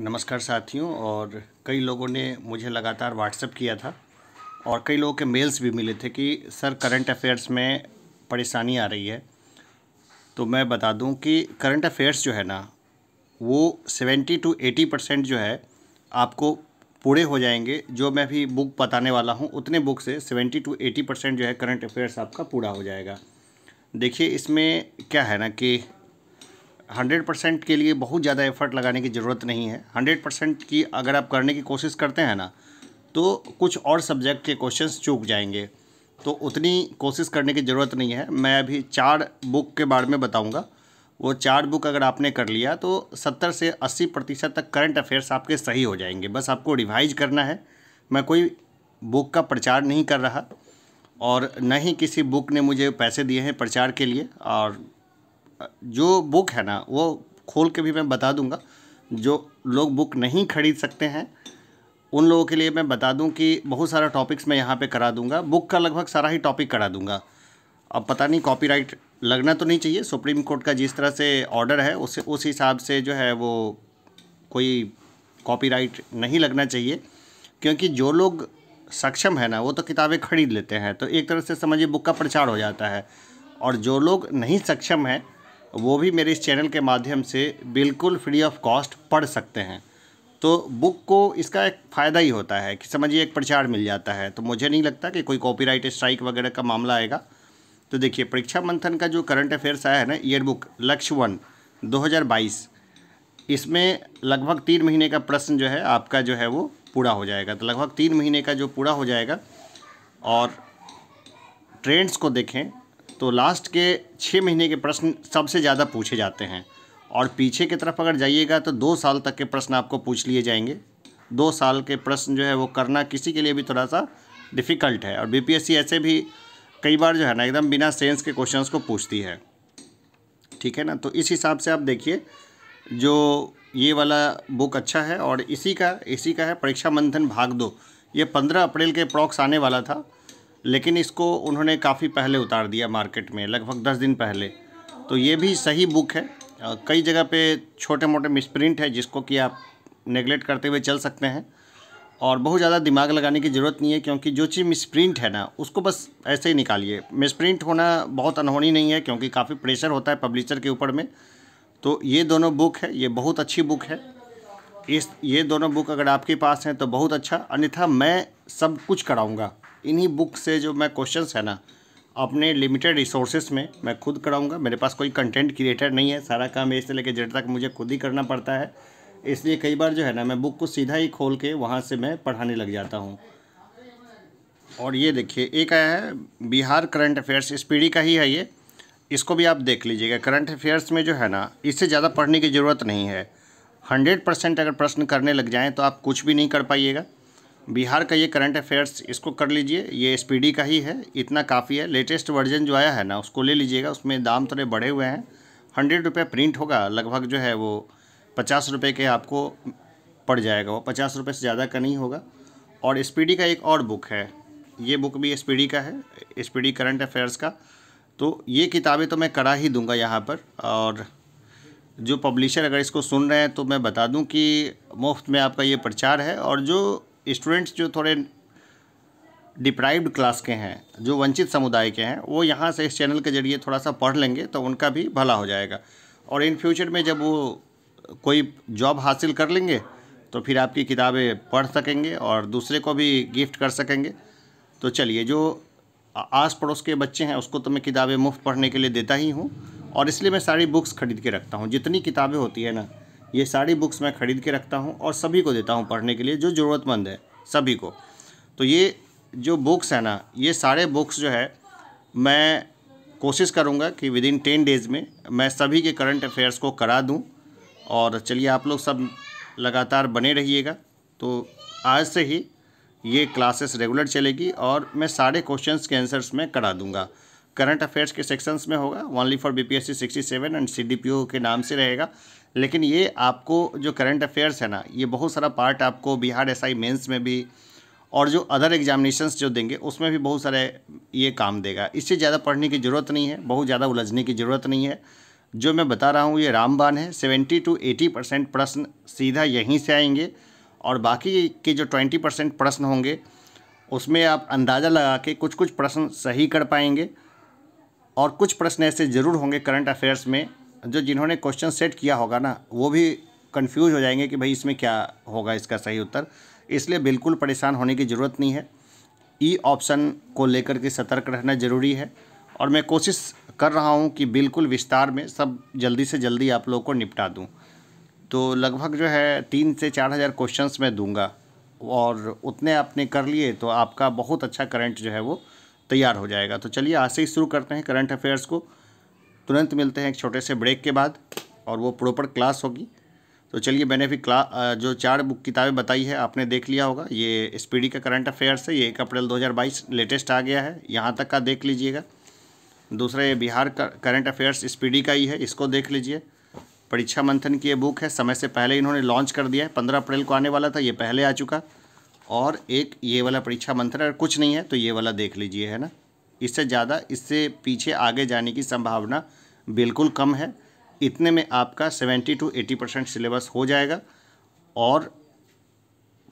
नमस्कार साथियों और कई लोगों ने मुझे लगातार व्हाट्सअप किया था और कई लोगों के मेल्स भी मिले थे कि सर करंट अफेयर्स में परेशानी आ रही है तो मैं बता दूं कि करंट अफेयर्स जो है ना वो सेवेंटी टू एटी परसेंट जो है आपको पूरे हो जाएंगे जो मैं भी बुक बताने वाला हूँ उतने बुक से सेवेंटी टू एटी परसेंट जो है करंट अफेयर्स आपका पूरा हो जाएगा देखिए इसमें क्या है ना कि हंड्रेड परसेंट के लिए बहुत ज़्यादा एफर्ट लगाने की ज़रूरत नहीं है हंड्रेड परसेंट की अगर आप करने की कोशिश करते हैं ना तो कुछ और सब्जेक्ट के क्वेश्चन चूक जाएंगे तो उतनी कोशिश करने की ज़रूरत नहीं है मैं अभी चार बुक के बारे में बताऊँगा वो चार बुक अगर आपने कर लिया तो सत्तर से अस्सी प्रतिशत तक करंट अफेयर्स आपके सही हो जाएंगे बस आपको रिवाइज करना है मैं कोई बुक का प्रचार नहीं कर रहा और न ही किसी बुक ने मुझे पैसे दिए हैं प्रचार के लिए और जो बुक है ना वो खोल के भी मैं बता दूंगा जो लोग बुक नहीं खरीद सकते हैं उन लोगों के लिए मैं बता दूं कि बहुत सारा टॉपिक्स मैं यहाँ पे करा दूंगा बुक का लगभग सारा ही टॉपिक करा दूंगा अब पता नहीं कॉपीराइट लगना तो नहीं चाहिए सुप्रीम कोर्ट का जिस तरह से ऑर्डर है उस उस हिसाब से जो है वो कोई कॉपीराइट नहीं लगना चाहिए क्योंकि जो लोग सक्षम है ना वो तो किताबें खरीद लेते हैं तो एक तरह से समझिए बुक का प्रचार हो जाता है और जो लोग नहीं सक्षम हैं वो भी मेरे इस चैनल के माध्यम से बिल्कुल फ्री ऑफ कॉस्ट पढ़ सकते हैं तो बुक को इसका एक फ़ायदा ही होता है कि समझिए एक प्रचार मिल जाता है तो मुझे नहीं लगता कि कोई कॉपीराइट स्ट्राइक वगैरह का मामला आएगा तो देखिए परीक्षा मंथन का जो करंट अफेयर्स आया है ना ईयर बुक लक्ष्य वन दो इसमें लगभग तीन महीने का प्रश्न जो है आपका जो है वो पूरा हो जाएगा तो लगभग तीन महीने का जो पूरा हो जाएगा और ट्रेंड्स को देखें तो लास्ट के छः महीने के प्रश्न सबसे ज़्यादा पूछे जाते हैं और पीछे की तरफ अगर जाइएगा तो दो साल तक के प्रश्न आपको पूछ लिए जाएंगे दो साल के प्रश्न जो है वो करना किसी के लिए भी थोड़ा सा डिफ़िकल्ट है और बीपीएससी ऐसे भी कई बार जो है ना एकदम बिना सेंस के क्वेश्चंस को पूछती है ठीक है ना तो इस हिसाब से आप देखिए जो ये वाला बुक अच्छा है और इसी का इसी का है परीक्षा मंथन भाग दो ये पंद्रह अप्रैल के प्रॉक्स आने वाला था लेकिन इसको उन्होंने काफ़ी पहले उतार दिया मार्केट में लगभग दस दिन पहले तो ये भी सही बुक है कई जगह पे छोटे मोटे मिसप्रिंट है जिसको कि आप नेगलेक्ट करते हुए चल सकते हैं और बहुत ज़्यादा दिमाग लगाने की ज़रूरत नहीं है क्योंकि जो चीज़ मिसप्रिंट है ना उसको बस ऐसे ही निकालिए मिसप्रिंट होना बहुत अनहोनी नहीं है क्योंकि काफ़ी प्रेशर होता है पब्लिशर के ऊपर में तो ये दोनों बुक है ये बहुत अच्छी बुक है इस ये दोनों बुक अगर आपके पास हैं तो बहुत अच्छा अन्यथा मैं सब कुछ कराऊँगा इन्हीं बुक से जो मैं क्वेश्चंस है ना अपने लिमिटेड रिसोर्सेस में मैं खुद कराऊंगा मेरे पास कोई कंटेंट क्रिएटर नहीं है सारा काम ए से लेकर जेड तक मुझे खुद ही करना पड़ता है इसलिए कई बार जो है ना मैं बुक को सीधा ही खोल के वहाँ से मैं पढ़ाने लग जाता हूँ और ये देखिए एक आया है बिहार करंट अफेयर्स स्पीडी का ही है ये इसको भी आप देख लीजिएगा करंट अफेयर्स में जो है ना इससे ज़्यादा पढ़ने की ज़रूरत नहीं है हंड्रेड परसेंट अगर प्रश्न करने लग जाएँ तो आप कुछ भी नहीं कर पाइएगा बिहार का ये करंट अफेयर्स इसको कर लीजिए ये एस का ही है इतना काफ़ी है लेटेस्ट वर्जन जो आया है ना उसको ले लीजिएगा उसमें दाम थोड़े बढ़े हुए हैं हंड्रेड रुपये प्रिंट होगा लगभग जो है वो पचास रुपये के आपको पड़ जाएगा वो पचास रुपये से ज़्यादा का नहीं होगा और एस का एक और बुक है ये बुक भी एस का है एस करंट अफेयर्स का तो ये किताबें तो मैं करा ही दूंगा यहाँ पर और जो पब्लिशर अगर इसको सुन रहे हैं तो मैं बता दूं कि मुफ्त में आपका ये प्रचार है और जो स्टूडेंट्स जो थोड़े डिप्राइव्ड क्लास के हैं जो वंचित समुदाय के हैं वो यहाँ से इस चैनल के जरिए थोड़ा सा पढ़ लेंगे तो उनका भी भला हो जाएगा और इन फ्यूचर में जब वो कोई जॉब हासिल कर लेंगे तो फिर आपकी किताबें पढ़ सकेंगे और दूसरे को भी गिफ्ट कर सकेंगे तो चलिए जो आस पड़ोस के बच्चे हैं उसको तो मैं किताबें मुफ्त पढ़ने के लिए देता ही हूँ और इसलिए मैं सारी बुक्स खरीद के रखता हूँ जितनी किताबें होती है ना ये सारी बुक्स मैं ख़रीद के रखता हूँ और सभी को देता हूँ पढ़ने के लिए जो ज़रूरतमंद है सभी को तो ये जो बुक्स है ना ये सारे बुक्स जो है मैं कोशिश करूँगा कि विद इन टेन डेज़ में मैं सभी के करंट अफेयर्स को करा दूँ और चलिए आप लोग सब लगातार बने रहिएगा तो आज से ही ये क्लासेस रेगुलर चलेगी और मैं सारे क्वेश्चंस के आंसर्स में करा दूँगा करंट अफेयर्स के सेक्शंस में होगा only for BPSC 67 and CDPO के नाम से रहेगा लेकिन ये आपको जो करंट अफेयर्स है ना ये बहुत सारा पार्ट आपको बिहार एस आई मेन्स में भी और जो अदर एग्जामिनेशंस जो देंगे उसमें भी बहुत सारे ये काम देगा इससे ज़्यादा पढ़ने की ज़रूरत नहीं है बहुत ज़्यादा उलझने की ज़रूरत नहीं है जो मैं बता रहा हूँ ये रामबान है सेवेंटी टू एटी परसेंट प्रश्न सीधा यहीं से आएंगे और बाकी के जो ट्वेंटी परसेंट प्रश्न होंगे उसमें आप अंदाज़ा लगा के कुछ कुछ प्रश्न सही कर पाएंगे और कुछ प्रश्न ऐसे ज़रूर होंगे करंट अफेयर्स में जो जिन्होंने क्वेश्चन सेट किया होगा ना वो भी कंफ्यूज हो जाएंगे कि भाई इसमें क्या होगा इसका सही उत्तर इसलिए बिल्कुल परेशान होने की ज़रूरत नहीं है ई e ऑप्शन को लेकर के सतर्क रहना ज़रूरी है और मैं कोशिश कर रहा हूँ कि बिल्कुल विस्तार में सब जल्दी से जल्दी आप लोगों को निपटा दूँ तो लगभग जो है तीन से चार हज़ार क्वेश्चन मैं दूँगा और उतने आपने कर लिए तो आपका बहुत अच्छा करंट जो है वो तैयार हो जाएगा तो चलिए आज से ही शुरू करते हैं करंट अफेयर्स को तुरंत मिलते हैं एक छोटे से ब्रेक के बाद और वो प्रॉपर क्लास होगी तो चलिए मैंने भी क्ला जो चार बुक किताबें बताई है आपने देख लिया होगा ये स्पीडी का करंट अफेयर्स है ये एक अप्रैल 2022 लेटेस्ट आ गया है यहाँ तक का देख लीजिएगा दूसरा ये बिहार का करंट अफेयर्स स्पीडी का ही है इसको देख लीजिए परीक्षा मंथन की ये बुक है समय से पहले इन्होंने लॉन्च कर दिया है पंद्रह अप्रैल को आने वाला था ये पहले आ चुका और एक ये वाला परीक्षा मंत्र अगर कुछ नहीं है तो ये वाला देख लीजिए है ना इससे ज़्यादा इससे पीछे आगे जाने की संभावना बिल्कुल कम है इतने में आपका seventy two eighty percent syllabus हो जाएगा और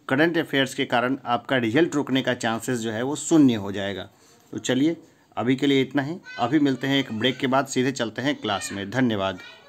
करंट अफेयर्स के कारण आपका रिजल्ट रुकने का चांसेस जो है वो शून्य हो जाएगा तो चलिए अभी के लिए इतना ही अभी मिलते हैं एक ब्रेक के बाद सीधे चलते हैं क्लास में धन्यवाद